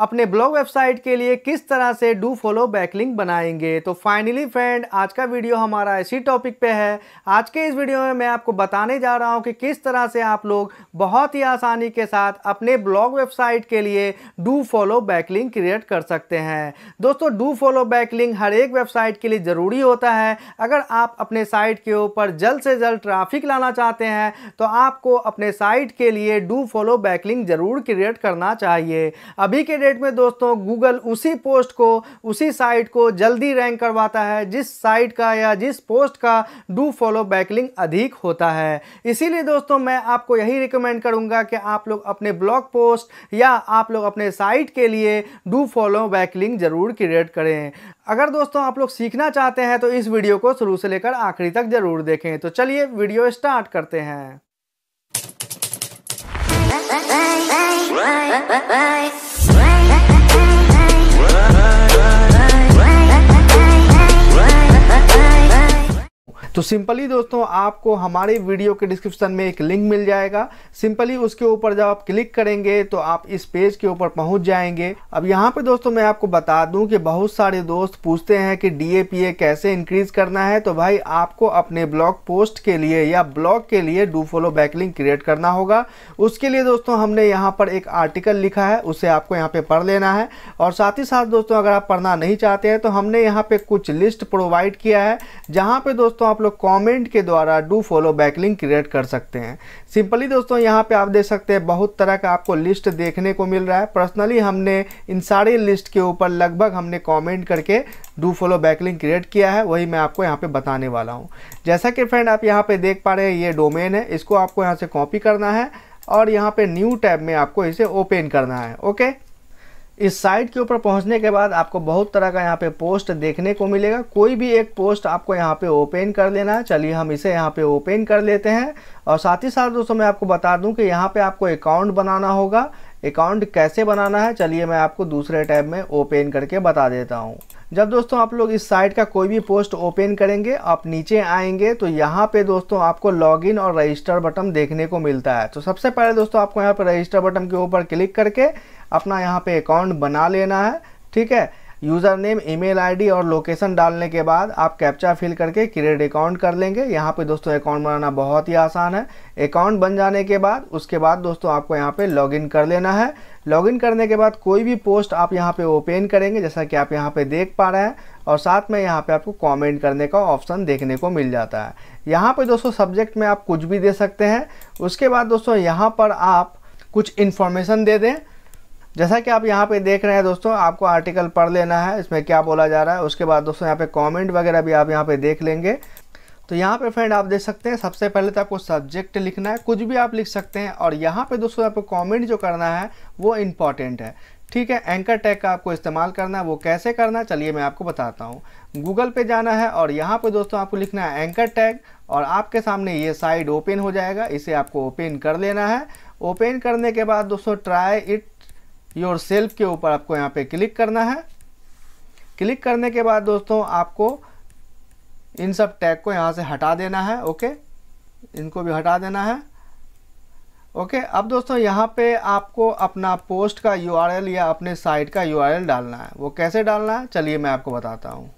अपने blog website के लिए किस तरह से डू फॉलो बैकलिंग बनाएंगे तो फाइनली फ्रेंड आज का वीडियो हमारा इसी टॉपिक पे है आज के इस वीडियो में मैं आपको बताने जा रहा हूँ कि किस तरह से आप लोग बहुत ही आसानी के साथ अपने ब्लॉग वेबसाइट के लिए डू फॉलो बैकलिंग क्रिएट कर सकते हैं दोस्तों डू फॉलो बैकलिंग हर एक वेबसाइट के लिए ज़रूरी होता है अगर आप अपने साइट के ऊपर जल्द से जल्द ट्रैफिक लाना चाहते हैं तो आपको अपने साइट के लिए डू फॉलो बैकलिंग ज़रूर क्रिएट करना चाहिए अभी के डेट में दोस्तों गूगल उसी पोस्ट को उसी साइट को जल्दी रैंक करवाता है जिस साइट का या जिस पोस्ट का डू फॉलो बैकलिंग अधिक होता है इसीलिए दोस्तों मैं आपको यही रिकमेंड करूंगा कि आप लोग अपने ब्लॉग पोस्ट या आप लोग अपने साइट के लिए डू फॉलो बैकलिंग ज़रूर क्रिएट करें अगर दोस्तों आप लोग सीखना चाहते हैं तो इस वीडियो को शुरू से लेकर आखिरी तक ज़रूर देखें तो चलिए वीडियो स्टार्ट करते हैं Bye, bye, bye, bye, bye, bye. तो सिंपली दोस्तों आपको हमारे वीडियो के डिस्क्रिप्शन में एक लिंक मिल जाएगा सिंपली उसके ऊपर जब आप क्लिक करेंगे तो आप इस पेज के ऊपर पहुंच जाएंगे अब यहाँ पे दोस्तों मैं आपको बता दूं कि बहुत सारे दोस्त पूछते हैं कि डी कैसे इंक्रीज करना है तो भाई आपको अपने ब्लॉग पोस्ट के लिए या ब्लॉग के लिए डू फॉलो बैकलिंग क्रिएट करना होगा उसके लिए दोस्तों हमने यहाँ पर एक आर्टिकल लिखा है उसे आपको यहाँ पे पढ़ लेना है और साथ ही साथ दोस्तों अगर आप पढ़ना नहीं चाहते हैं तो हमने यहाँ पे कुछ लिस्ट प्रोवाइड किया है जहाँ पे दोस्तों आप लोग कमेंट के द्वारा do follow back link create कर सकते हैं सिंपली दोस्तों यहाँ पे आप देख सकते हैं बहुत तरह का आपको लिस्ट देखने को मिल रहा है पर्सनली हमने इन सारे लिस्ट के ऊपर लगभग हमने कमेंट करके do follow back link create किया है वही मैं आपको यहाँ पर बताने वाला हूँ जैसा कि फ्रेंड आप यहाँ पर देख पा रहे हैं ये डोमेन है इसको आपको यहाँ से कॉपी करना है और यहाँ पर न्यू टैब में आपको इसे ओपन करना है ओके इस साइट के ऊपर पहुंचने के बाद आपको बहुत तरह का यहाँ पे पोस्ट देखने को मिलेगा कोई भी एक पोस्ट आपको यहाँ पे ओपन कर लेना है चलिए हम इसे यहाँ पे ओपन कर लेते हैं और साथ ही साथ दोस्तों मैं आपको बता दूं कि यहाँ पे आपको अकाउंट बनाना होगा अकाउंट कैसे बनाना है चलिए मैं आपको दूसरे टैब में ओपन करके बता देता हूँ जब दोस्तों आप लोग इस साइट का कोई भी पोस्ट ओपन करेंगे आप नीचे आएंगे तो यहाँ पे दोस्तों आपको लॉगिन और रजिस्टर बटन देखने को मिलता है तो सबसे पहले दोस्तों आपको यहाँ पर रजिस्टर बटन के ऊपर क्लिक करके अपना यहाँ पे अकाउंट बना लेना है ठीक है यूज़र नेम ईमेल आईडी और लोकेशन डालने के बाद आप कैप्चा फिल करके क्रिएट अकाउंट कर लेंगे यहाँ पे दोस्तों अकाउंट बनाना बहुत ही आसान है अकाउंट बन जाने के बाद उसके बाद दोस्तों आपको यहाँ पे लॉगिन कर लेना है लॉगिन करने के बाद कोई भी पोस्ट आप यहाँ पे ओपन करेंगे जैसा कि आप यहाँ पे देख पा रहे हैं और साथ में यहाँ पे आपको कमेंट करने का ऑप्शन देखने को मिल जाता है यहाँ पे दोस्तों सब्जेक्ट में आप कुछ भी दे सकते हैं उसके बाद दोस्तों यहाँ पर आप कुछ इन्फॉर्मेशन दे दें जैसा कि आप यहाँ पे देख रहे हैं दोस्तों आपको आर्टिकल पढ़ लेना है इसमें क्या बोला जा रहा है उसके बाद दोस्तों यहाँ पे कमेंट वगैरह भी आप यहाँ पे देख लेंगे तो यहाँ पे फ्रेंड आप देख सकते हैं सबसे पहले तो आपको सब्जेक्ट लिखना है कुछ भी आप लिख सकते हैं और यहाँ पे दोस्तों आपको कॉमेंट जो करना है वो इम्पॉर्टेंट है ठीक है एंकर टैग का आपको इस्तेमाल करना है वो कैसे करना है चलिए मैं आपको बताता हूँ गूगल पे जाना है और यहाँ पे दोस्तों आपको लिखना है एंकर टैग और आपके सामने ये साइड ओपन हो जाएगा इसे आपको ओपन कर लेना है ओपन करने के बाद दोस्तों ट्राई इट योर सेल्फ के ऊपर आपको यहाँ पे क्लिक करना है क्लिक करने के बाद दोस्तों आपको इन सब टैग को यहाँ से हटा देना है ओके इनको भी हटा देना है ओके अब दोस्तों यहाँ पे आपको अपना पोस्ट का यू या अपने साइट का यू डालना है वो कैसे डालना है चलिए मैं आपको बताता हूँ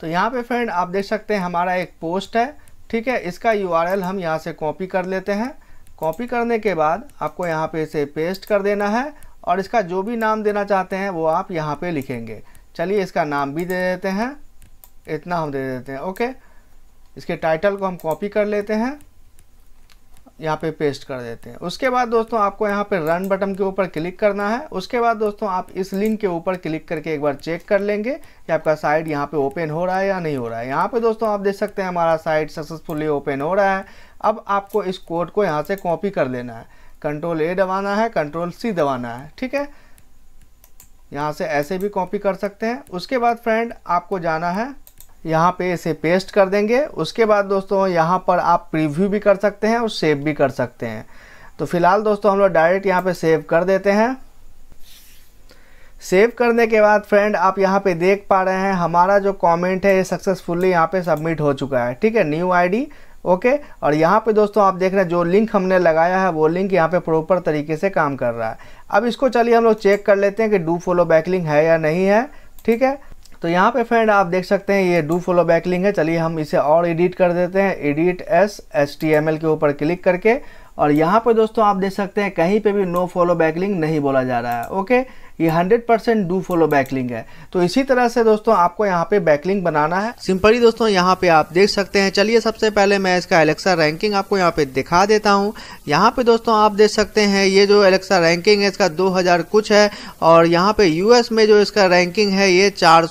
तो यहाँ पे फ्रेंड आप देख सकते हैं हमारा एक पोस्ट है ठीक है इसका यू हम यहाँ से कॉपी कर लेते हैं कॉपी करने के बाद आपको यहाँ पे इसे पेस्ट कर देना है और इसका जो भी नाम देना चाहते हैं वो आप यहाँ पे लिखेंगे चलिए इसका नाम भी दे देते हैं इतना हम दे देते हैं ओके इसके टाइटल को हम कॉपी कर लेते हैं यहाँ पे पेस्ट कर देते हैं उसके बाद दोस्तों आपको यहाँ पे रन बटन के ऊपर क्लिक करना है उसके बाद दोस्तों आप इस लिंक के ऊपर क्लिक करके एक बार चेक कर लेंगे कि आपका साइट यहाँ पे ओपन हो रहा है या नहीं हो रहा है यहाँ पे दोस्तों आप देख सकते हैं हमारा साइट सक्सेसफुली ओपन हो रहा है अब आपको इस कोड को यहाँ से कॉपी कर लेना है कंट्रोल ए दबाना है कंट्रोल सी दबाना है ठीक है यहाँ से ऐसे भी कॉपी कर सकते हैं उसके बाद फ्रेंड आपको जाना है यहाँ पे इसे पेस्ट कर देंगे उसके बाद दोस्तों यहाँ पर आप प्रीव्यू भी कर सकते हैं और सेव भी कर सकते हैं तो फिलहाल दोस्तों हम लोग डायरेक्ट यहाँ पे सेव कर देते हैं सेव करने के बाद फ्रेंड आप यहाँ पे देख पा रहे हैं हमारा जो कमेंट है ये सक्सेसफुली यहाँ पे सबमिट हो चुका है ठीक है न्यू आईडी ओके और यहाँ पे दोस्तों आप देख रहे हैं जो लिंक हमने लगाया है वो लिंक यहाँ पे प्रॉपर तरीके से काम कर रहा है अब इसको चलिए हम लोग चेक कर लेते हैं कि डू फॉलो बैक लिंक है या नहीं है ठीक है तो यहाँ पे फ्रेंड आप देख सकते हैं ये डू फॉलो बैक लिंक है चलिए हम इसे और एडिट कर देते हैं edit S S T M L के ऊपर क्लिक करके और यहाँ पे दोस्तों आप देख सकते हैं कहीं पे भी नो फॉलो बैक लिंक नहीं बोला जा रहा है ओके ये 100 परसेंट डू फॉलो बैकलिंग है तो इसी तरह से दोस्तों आपको यहाँ पे बैकलिंग बनाना है सिंपली दोस्तों यहाँ पे आप देख सकते हैं चलिए सबसे पहले मैं इसका एलेक्सा रैंकिंग आपको यहाँ पे दिखा देता हूँ यहाँ पे दोस्तों आप देख सकते हैं ये जो एलेक्सा रैंकिंग है इसका 2000 कुछ है और यहाँ पे यूएस में जो इसका रैंकिंग है ये चार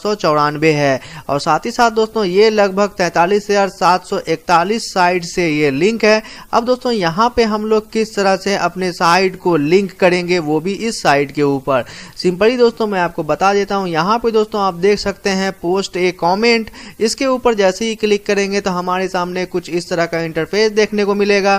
है और साथ ही साथ दोस्तों ये लगभग तैतालीस हजार सात सौ इकतालीस साइट से ये लिंक है अब दोस्तों यहाँ पे हम लोग किस तरह से अपने साइट को लिंक करेंगे वो भी इस साइट के ऊपर सिंपली दोस्तों मैं आपको बता देता हूँ यहाँ पे दोस्तों आप देख सकते हैं पोस्ट ए कॉमेंट इसके ऊपर जैसे ही क्लिक करेंगे तो हमारे सामने कुछ इस तरह का इंटरफेस देखने को मिलेगा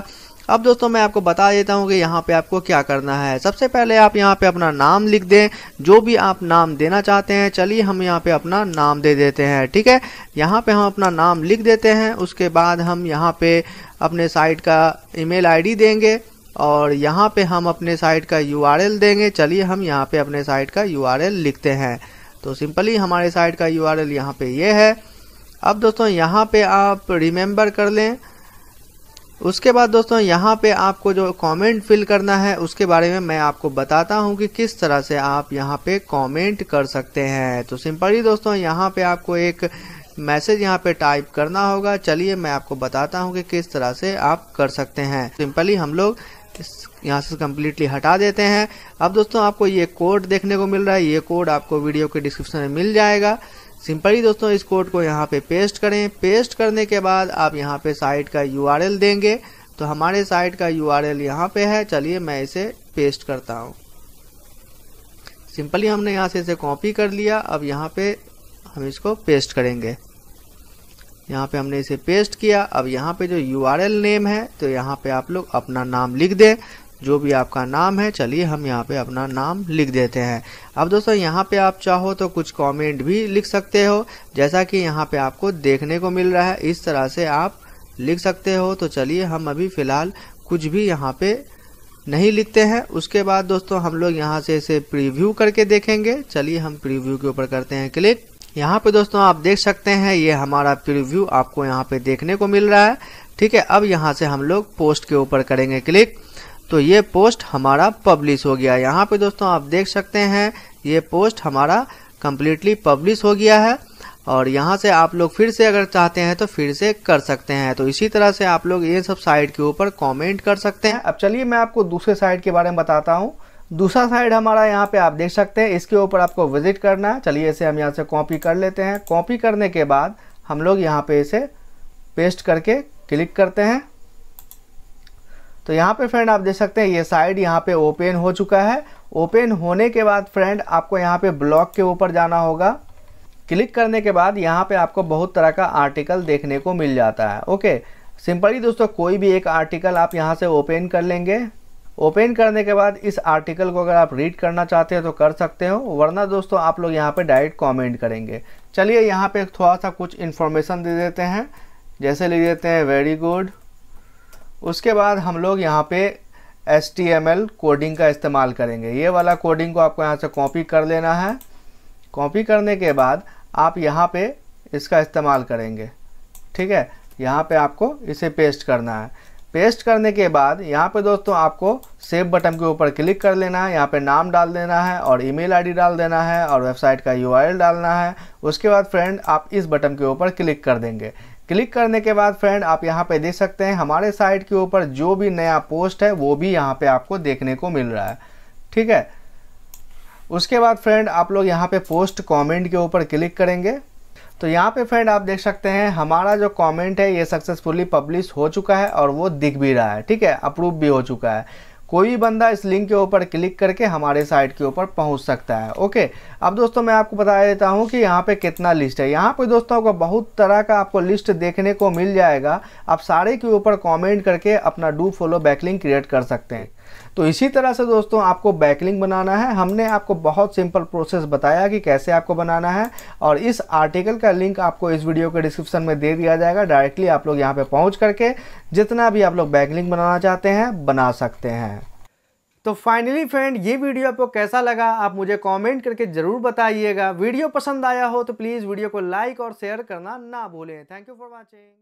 अब दोस्तों मैं आपको बता देता हूँ कि यहाँ पे आपको क्या करना है सबसे पहले आप यहाँ पे अपना नाम लिख दें जो भी आप नाम देना चाहते हैं चलिए हम यहाँ पे अपना नाम दे देते हैं ठीक है यहाँ पे हम अपना नाम लिख देते हैं उसके बाद हम यहाँ पे अपने साइट का ईमेल आईडी देंगे और यहाँ पे हम अपने साइट का यू देंगे चलिए हम यहाँ पे अपने साइट का यू लिखते हैं तो सिंपली हमारे साइट का यू आर यहाँ पे ये है अब दोस्तों यहाँ पे आप रिमेंबर कर लें उसके बाद दोस्तों यहाँ पे आपको जो कमेंट फिल करना है उसके बारे में मैं आपको बताता हूँ कि किस तरह से आप यहाँ पे कमेंट कर सकते हैं तो सिंपली दोस्तों यहाँ पे आपको एक मैसेज यहाँ पे टाइप करना होगा चलिए मैं आपको बताता हूँ कि किस तरह से आप कर सकते हैं सिंपली हम लोग यहाँ से कम्प्लीटली हटा देते हैं अब दोस्तों आपको ये कोड देखने को मिल रहा है ये कोड आपको वीडियो के डिस्क्रिप्शन में मिल जाएगा सिंपली दोस्तों इस कोड को यहाँ पे पेस्ट करें पेस्ट करने के बाद आप यहाँ पे साइट का यू देंगे तो हमारे साइट का यू आर यहाँ पे है चलिए मैं इसे पेस्ट करता हूँ सिंपली हमने यहाँ से इसे कॉपी कर लिया अब यहाँ पे हम इसको पेस्ट करेंगे यहाँ पे हमने इसे पेस्ट किया अब यहाँ पे जो यू नेम है तो यहाँ पे आप लोग अपना नाम लिख दें जो भी आपका नाम है चलिए हम यहाँ पे अपना नाम लिख देते हैं अब दोस्तों यहाँ पे आप चाहो तो कुछ कमेंट भी लिख सकते हो जैसा कि यहाँ पे आपको देखने को मिल रहा है इस तरह से आप लिख सकते हो तो चलिए हम अभी फ़िलहाल कुछ भी यहाँ पे नहीं लिखते हैं उसके बाद दोस्तों हम लोग यहाँ से इसे प्रीव्यू करके देखेंगे चलिए हम प्रीव्यू के ऊपर करते हैं क्लिक यहाँ पे दोस्तों आप देख सकते हैं ये हमारा प्रिव्यू आपको यहाँ पे देखने को मिल रहा है ठीक है अब यहाँ से हम लोग पोस्ट के ऊपर करेंगे क्लिक तो ये पोस्ट हमारा पब्लिश हो गया यहाँ पे दोस्तों आप देख सकते हैं ये पोस्ट हमारा कम्प्लीटली पब्लिश हो गया है और यहाँ से आप लोग फिर से अगर चाहते हैं तो फिर से कर सकते हैं तो इसी तरह से आप लोग ये सब साइट के ऊपर कमेंट कर सकते हैं अब चलिए मैं आपको दूसरे साइट के बारे में बताता हूँ दूसरा साइड हमारा यहाँ पे आप देख सकते हैं इसके ऊपर आपको विजिट करना है चलिए इसे हम यहाँ से कॉपी कर लेते हैं कॉपी करने के बाद हम लोग यहाँ पे इसे पेस्ट करके क्लिक करते हैं तो यहाँ पे फ्रेंड आप देख सकते हैं ये साइड यहाँ पे ओपन हो चुका है ओपन होने के बाद फ्रेंड आपको यहाँ पे ब्लॉक के ऊपर जाना होगा क्लिक करने के बाद यहाँ पे आपको बहुत तरह का आर्टिकल देखने को मिल जाता है ओके सिंपली दोस्तों कोई भी एक आर्टिकल आप यहाँ से ओपन कर लेंगे ओपन करने के बाद इस आर्टिकल को अगर आप रीड करना चाहते हैं तो कर सकते हो वरना दोस्तों आप लोग यहाँ पे डायरेक्ट कमेंट करेंगे चलिए यहाँ पे थोड़ा सा कुछ इन्फॉर्मेशन दे देते हैं जैसे लिख देते हैं वेरी गुड उसके बाद हम लोग यहाँ पे एस कोडिंग का इस्तेमाल करेंगे ये वाला कोडिंग को आपको यहाँ से कॉपी कर लेना है कॉपी करने के बाद आप यहाँ पर इसका इस्तेमाल करेंगे ठीक है यहाँ पर आपको इसे पेस्ट करना है पेस्ट करने के बाद यहाँ पे दोस्तों आपको सेव बटन के ऊपर क्लिक कर लेना है यहाँ पे नाम डाल देना है और ईमेल आईडी डाल देना है और वेबसाइट का यूआरएल डालना है उसके बाद फ्रेंड आप इस बटन के ऊपर क्लिक कर देंगे क्लिक करने के बाद फ्रेंड आप यहाँ पे देख सकते हैं हमारे साइट के ऊपर जो भी नया पोस्ट है वो भी यहाँ पर आपको देखने को मिल रहा है ठीक है उसके बाद फ्रेंड आप लोग यहाँ पर पोस्ट कॉमेंट के ऊपर क्लिक करेंगे तो यहाँ पे फ्रेंड आप देख सकते हैं हमारा जो कमेंट है ये सक्सेसफुली पब्लिश हो चुका है और वो दिख भी रहा है ठीक है अप्रूव भी हो चुका है कोई भी बंदा इस लिंक के ऊपर क्लिक करके हमारे साइट के ऊपर पहुंच सकता है ओके अब दोस्तों मैं आपको बता देता हूं कि यहाँ पे कितना लिस्ट है यहाँ पे दोस्तों आपको बहुत तरह का आपको लिस्ट देखने को मिल जाएगा आप सारे के ऊपर कमेंट करके अपना डू फॉलो बैकलिंग क्रिएट कर सकते हैं तो इसी तरह से दोस्तों आपको बैकलिंग बनाना है हमने आपको बहुत सिंपल प्रोसेस बताया कि कैसे आपको बनाना है और इस आर्टिकल का लिंक आपको इस वीडियो के डिस्क्रिप्शन में दे दिया जाएगा डायरेक्टली आप लोग यहाँ पर पहुँच करके जितना भी आप लोग बैकलिंग बनाना चाहते हैं बना सकते हैं तो फाइनली फ्रेंड ये वीडियो आपको कैसा लगा आप मुझे कमेंट करके ज़रूर बताइएगा वीडियो पसंद आया हो तो प्लीज़ वीडियो को लाइक और शेयर करना ना भूलें थैंक यू फॉर वॉचिंग